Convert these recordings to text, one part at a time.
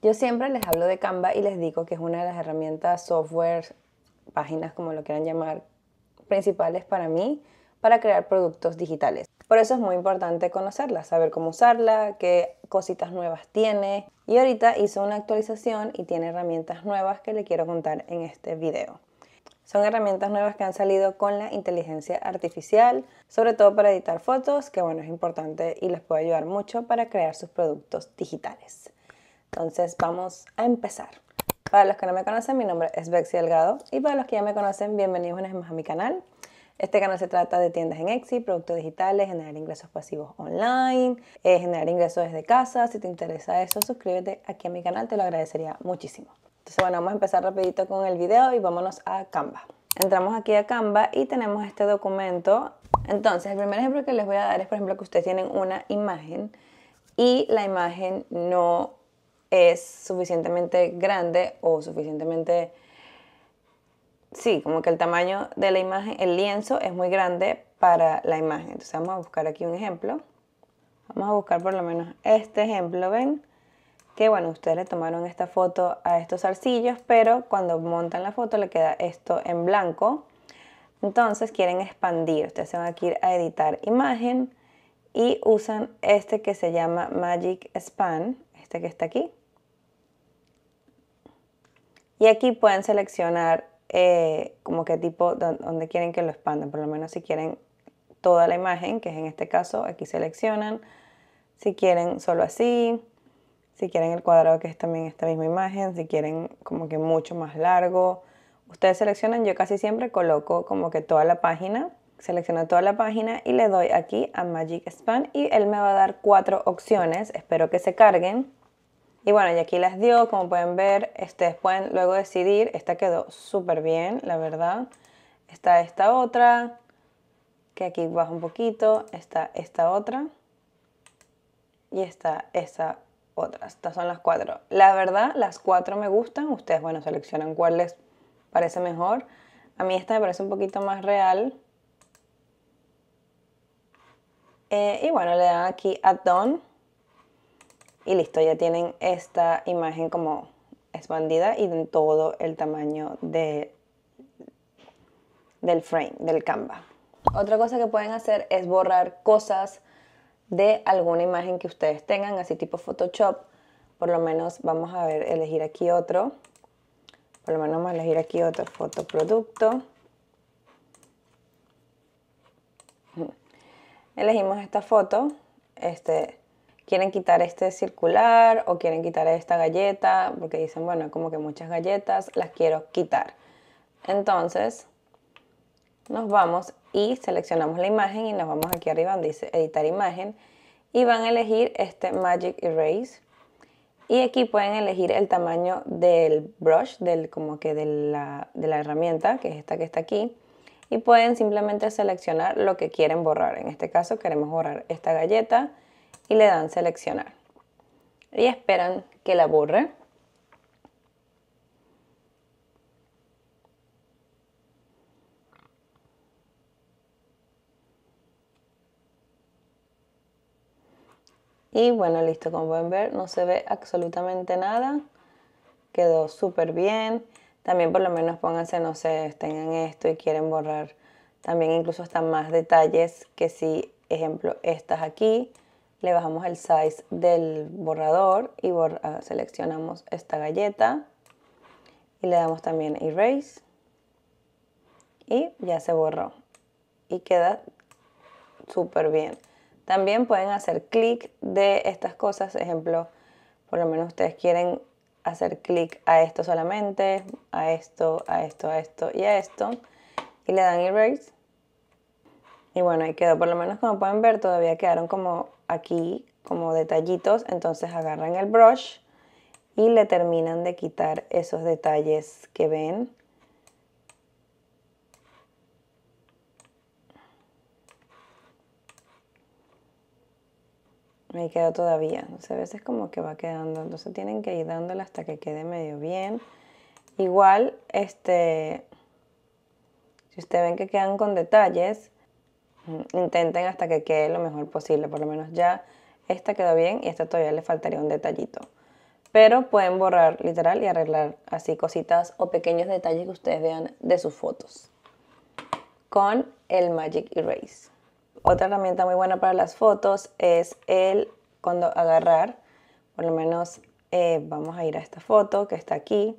Yo siempre les hablo de Canva y les digo que es una de las herramientas, software, páginas, como lo quieran llamar, principales para mí para crear productos digitales. Por eso es muy importante conocerla, saber cómo usarla, qué cositas nuevas tiene. Y ahorita hizo una actualización y tiene herramientas nuevas que le quiero contar en este video. Son herramientas nuevas que han salido con la inteligencia artificial, sobre todo para editar fotos, que bueno, es importante y les puede ayudar mucho para crear sus productos digitales. Entonces vamos a empezar. Para los que no me conocen, mi nombre es Bexi Delgado y para los que ya me conocen, bienvenidos una vez más a mi canal. Este canal se trata de tiendas en Etsy, productos digitales, generar ingresos pasivos online, eh, generar ingresos desde casa. Si te interesa eso, suscríbete aquí a mi canal, te lo agradecería muchísimo. Entonces, bueno, vamos a empezar rapidito con el video y vámonos a Canva. Entramos aquí a Canva y tenemos este documento. Entonces, el primer ejemplo que les voy a dar es, por ejemplo, que ustedes tienen una imagen y la imagen no es suficientemente grande o suficientemente... Sí, como que el tamaño de la imagen, el lienzo es muy grande para la imagen. Entonces vamos a buscar aquí un ejemplo. Vamos a buscar por lo menos este ejemplo, ¿ven? Que bueno, ustedes le tomaron esta foto a estos arcillos pero cuando montan la foto le queda esto en blanco. Entonces quieren expandir, ustedes se van ir a editar imagen y usan este que se llama Magic Span, este que está aquí. Y aquí pueden seleccionar eh, como qué tipo, donde quieren que lo expandan, por lo menos si quieren toda la imagen, que es en este caso, aquí seleccionan, si quieren solo así, si quieren el cuadrado que es también esta misma imagen, si quieren como que mucho más largo, ustedes seleccionan, yo casi siempre coloco como que toda la página, selecciono toda la página y le doy aquí a Magic Span y él me va a dar cuatro opciones, espero que se carguen. Y bueno, y aquí las dio, como pueden ver, ustedes pueden luego decidir. Esta quedó súper bien, la verdad. Está esta otra, que aquí baja un poquito. Está esta otra. Y está esa otra. Estas son las cuatro. La verdad, las cuatro me gustan. Ustedes, bueno, seleccionan cuál les parece mejor. A mí esta me parece un poquito más real. Eh, y bueno, le dan aquí Add Done y listo, ya tienen esta imagen como expandida y en todo el tamaño de, del frame, del Canva. Otra cosa que pueden hacer es borrar cosas de alguna imagen que ustedes tengan, así tipo Photoshop. Por lo menos vamos a ver, elegir aquí otro. Por lo menos vamos a elegir aquí otro fotoproducto. Elegimos esta foto. Este, quieren quitar este circular o quieren quitar esta galleta, porque dicen, bueno, como que muchas galletas, las quiero quitar. Entonces, nos vamos y seleccionamos la imagen y nos vamos aquí arriba donde dice editar imagen y van a elegir este Magic Erase y aquí pueden elegir el tamaño del brush, del, como que de la, de la herramienta, que es esta que está aquí y pueden simplemente seleccionar lo que quieren borrar. En este caso queremos borrar esta galleta y le dan seleccionar. Y esperan que la borre. Y bueno, listo, como pueden ver, no se ve absolutamente nada. Quedó súper bien. También por lo menos pónganse, no estén en esto y quieren borrar también incluso hasta más detalles que si, ejemplo, estas aquí le bajamos el size del borrador y ah, seleccionamos esta galleta y le damos también erase y ya se borró y queda súper bien. También pueden hacer clic de estas cosas, ejemplo, por lo menos ustedes quieren hacer clic a esto solamente, a esto, a esto, a esto y a esto y le dan erase y bueno, ahí quedó, por lo menos como pueden ver todavía quedaron como aquí como detallitos, entonces agarran el brush y le terminan de quitar esos detalles que ven. Me queda todavía, entonces a veces como que va quedando, entonces tienen que ir dándole hasta que quede medio bien. Igual, este, si ustedes ven que quedan con detalles, Intenten hasta que quede lo mejor posible, por lo menos ya esta quedó bien y esta todavía le faltaría un detallito. Pero pueden borrar literal y arreglar así cositas o pequeños detalles que ustedes vean de sus fotos con el Magic Erase. Otra herramienta muy buena para las fotos es el cuando agarrar, por lo menos eh, vamos a ir a esta foto que está aquí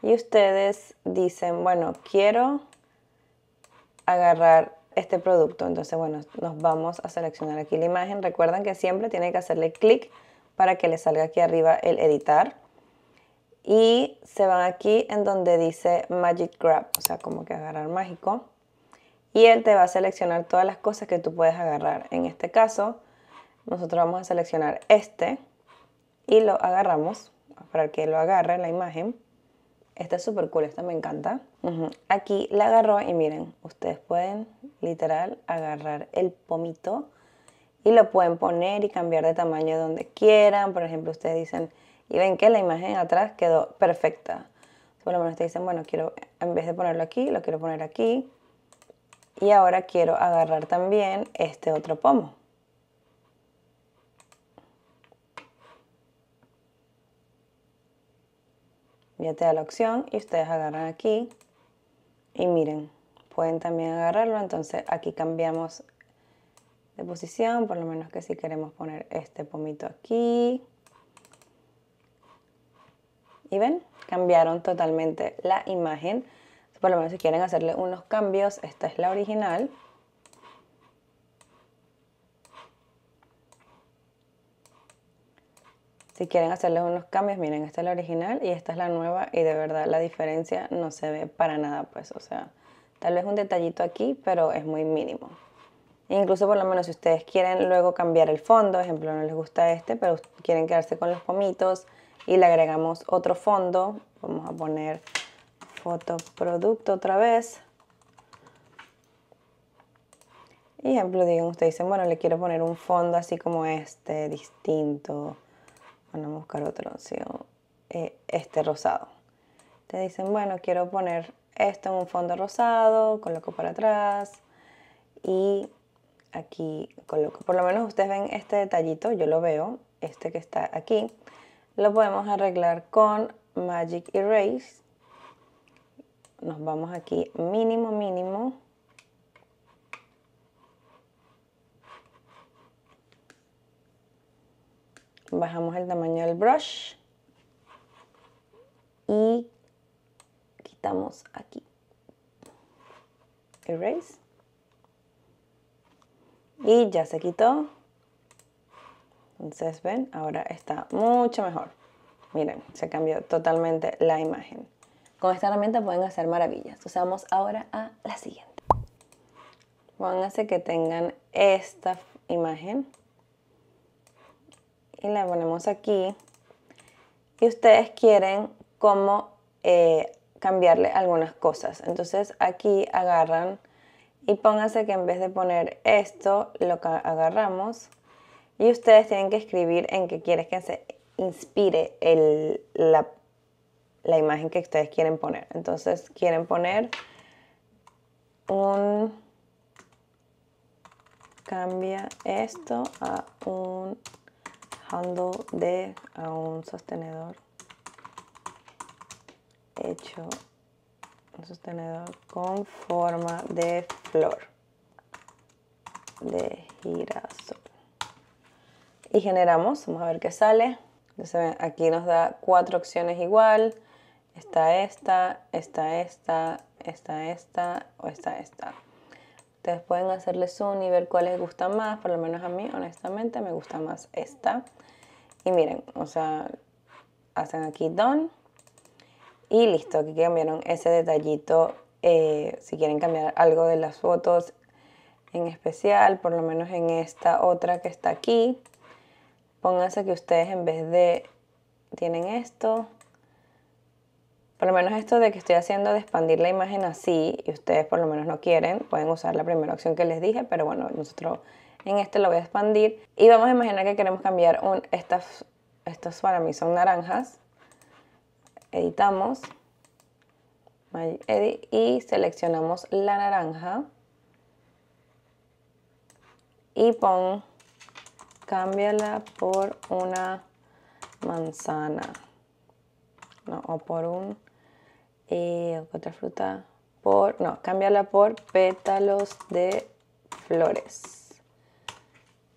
y ustedes dicen, bueno, quiero agarrar este producto. Entonces, bueno, nos vamos a seleccionar aquí la imagen. Recuerden que siempre tiene que hacerle clic para que le salga aquí arriba el editar. Y se van aquí en donde dice Magic Grab, o sea, como que agarrar mágico. Y él te va a seleccionar todas las cosas que tú puedes agarrar. En este caso, nosotros vamos a seleccionar este y lo agarramos para que lo agarre la imagen. Esta es súper cool, esta me encanta. Aquí la agarró y miren, ustedes pueden literal agarrar el pomito y lo pueden poner y cambiar de tamaño donde quieran. Por ejemplo, ustedes dicen, y ven que la imagen atrás quedó perfecta. Por lo menos te dicen, bueno, quiero, en vez de ponerlo aquí, lo quiero poner aquí. Y ahora quiero agarrar también este otro pomo. ya te da la opción y ustedes agarran aquí y miren, pueden también agarrarlo, entonces aquí cambiamos de posición, por lo menos que si queremos poner este pomito aquí. Y ven, cambiaron totalmente la imagen, por lo menos si quieren hacerle unos cambios, esta es la original. Si quieren hacerle unos cambios, miren, esta es la original y esta es la nueva y de verdad la diferencia no se ve para nada, pues, o sea, tal vez un detallito aquí, pero es muy mínimo. Incluso por lo menos si ustedes quieren luego cambiar el fondo, ejemplo, no les gusta este, pero quieren quedarse con los pomitos y le agregamos otro fondo, vamos a poner foto producto otra vez. Y ejemplo, digan, ustedes dicen, bueno, le quiero poner un fondo así como este, distinto, van a buscar otro eh, este rosado. Te dicen, bueno, quiero poner esto en un fondo rosado, coloco para atrás y aquí coloco. Por lo menos ustedes ven este detallito, yo lo veo, este que está aquí. Lo podemos arreglar con Magic Erase. Nos vamos aquí mínimo, mínimo. bajamos el tamaño del brush y quitamos aquí. Erase. Y ya se quitó. Entonces, ven, ahora está mucho mejor. Miren, se cambió totalmente la imagen. Con esta herramienta pueden hacer maravillas. Usamos ahora a la siguiente. Pónganse que tengan esta imagen y la ponemos aquí. Y ustedes quieren cómo eh, cambiarle algunas cosas. Entonces aquí agarran y pónganse que en vez de poner esto, lo agarramos. Y ustedes tienen que escribir en qué quieres que se inspire el, la, la imagen que ustedes quieren poner. Entonces quieren poner un cambia esto a un de de un sostenedor hecho un sostenedor con forma de flor de girasol y generamos vamos a ver qué sale aquí nos da cuatro opciones igual está esta esta esta esta esta o esta esta Ustedes pueden hacerle zoom y ver cuál les gusta más. Por lo menos a mí, honestamente, me gusta más esta. Y miren, o sea, hacen aquí don. Y listo, aquí cambiaron ese detallito. Eh, si quieren cambiar algo de las fotos en especial, por lo menos en esta otra que está aquí, pónganse que ustedes en vez de tienen esto, por lo menos esto de que estoy haciendo de expandir la imagen así y ustedes por lo menos no quieren, pueden usar la primera opción que les dije, pero bueno, nosotros en este lo voy a expandir y vamos a imaginar que queremos cambiar un, estas, estos para mí son naranjas, editamos, y seleccionamos la naranja y pon, cámbiala por una manzana. No, o por un eh, otra fruta por, no, cámbiala por pétalos de flores.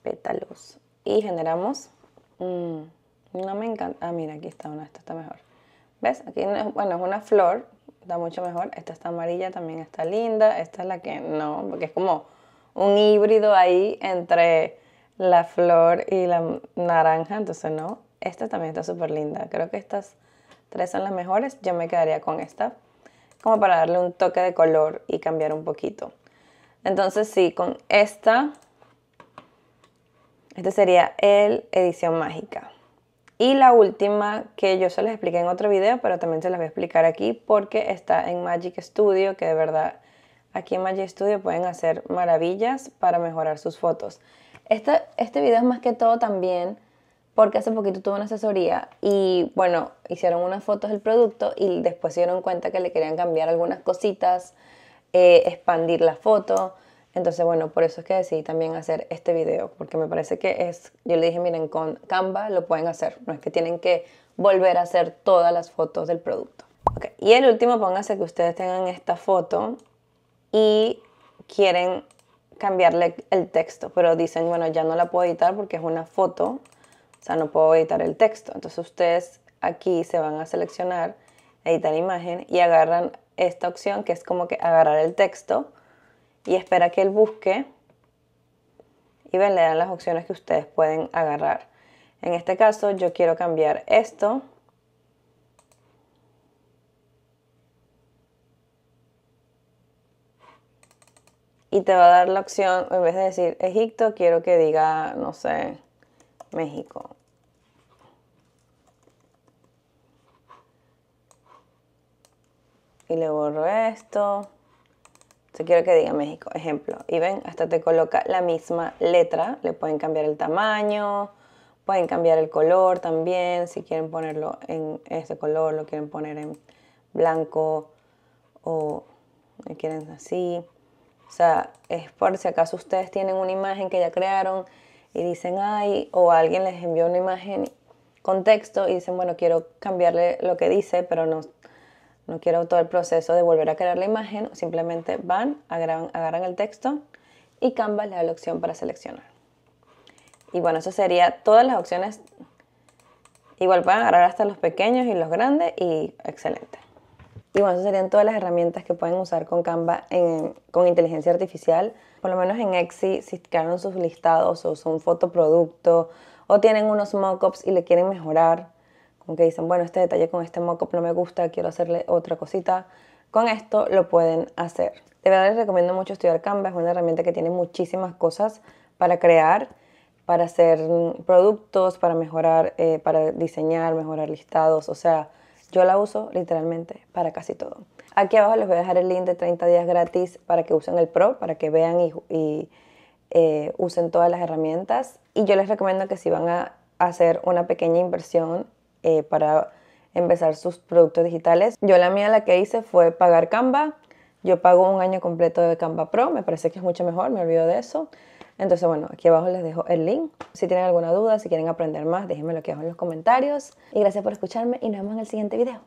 Pétalos. Y generamos, mm, no me encanta, ah, mira, aquí está una, esta está mejor. ¿Ves? Aquí, bueno, es una flor, está mucho mejor. Esta está amarilla, también está linda. Esta es la que no, porque es como un híbrido ahí entre la flor y la naranja, entonces no. Esta también está súper linda. Creo que estas tres son las mejores, yo me quedaría con esta, como para darle un toque de color y cambiar un poquito. Entonces sí, con esta, este sería el edición mágica. Y la última que yo se les expliqué en otro video, pero también se las voy a explicar aquí porque está en Magic Studio, que de verdad aquí en Magic Studio pueden hacer maravillas para mejorar sus fotos. Este, este video es más que todo también porque hace poquito tuve una asesoría y bueno, hicieron unas fotos del producto y después se dieron cuenta que le querían cambiar algunas cositas, eh, expandir la foto. Entonces, bueno, por eso es que decidí también hacer este video, porque me parece que es, yo le dije, miren, con Canva lo pueden hacer, no es que tienen que volver a hacer todas las fotos del producto. Y el último, pónganse que ustedes tengan esta foto y quieren cambiarle el texto, pero dicen, bueno, ya no la puedo editar porque es una foto, o sea, no puedo editar el texto. Entonces ustedes aquí se van a seleccionar editar imagen y agarran esta opción que es como que agarrar el texto y espera que él busque y ven, le dan las opciones que ustedes pueden agarrar. En este caso yo quiero cambiar esto. Y te va a dar la opción, en vez de decir Egipto, quiero que diga, no sé, México. Y le borro esto. se quiero que diga México, ejemplo. Y ven, hasta te coloca la misma letra. Le pueden cambiar el tamaño, pueden cambiar el color también. Si quieren ponerlo en este color, lo quieren poner en blanco o lo quieren así. O sea, es por si acaso ustedes tienen una imagen que ya crearon y dicen, ay, o alguien les envió una imagen con texto y dicen, bueno, quiero cambiarle lo que dice, pero no, no quiero todo el proceso de volver a crear la imagen, simplemente van, agarran, agarran el texto y Canva la opción para seleccionar. Y bueno, eso sería todas las opciones. Igual pueden agarrar hasta los pequeños y los grandes y excelente. Y bueno, esas serían todas las herramientas que pueden usar con Canva con inteligencia artificial. Por lo menos en Etsy, si crearon sus listados o son fotoproducto o tienen unos mockups y le quieren mejorar, como que dicen, bueno, este detalle con este mockup no me gusta, quiero hacerle otra cosita, con esto lo pueden hacer. De verdad les recomiendo mucho estudiar Canva, es una herramienta que tiene muchísimas cosas para crear, para hacer mm, productos, para mejorar, eh, para diseñar, mejorar listados, o sea, yo la uso literalmente para casi todo. Aquí abajo les voy a dejar el link de 30 días gratis para que usen el Pro, para que vean y, eh, usen todas las herramientas. Y yo les recomiendo que si van a hacer una pequeña inversión eh, para empezar sus productos digitales, yo la mía la que hice fue pagar Canva. Yo pago un año completo de Canva Pro, me parece que es mucho mejor, me olvido de eso. Entonces, bueno, aquí abajo les dejo el link. Si tienen alguna duda, si quieren aprender más, déjenmelo aquí abajo en los comentarios. Y gracias por escucharme y nos vemos en el siguiente video.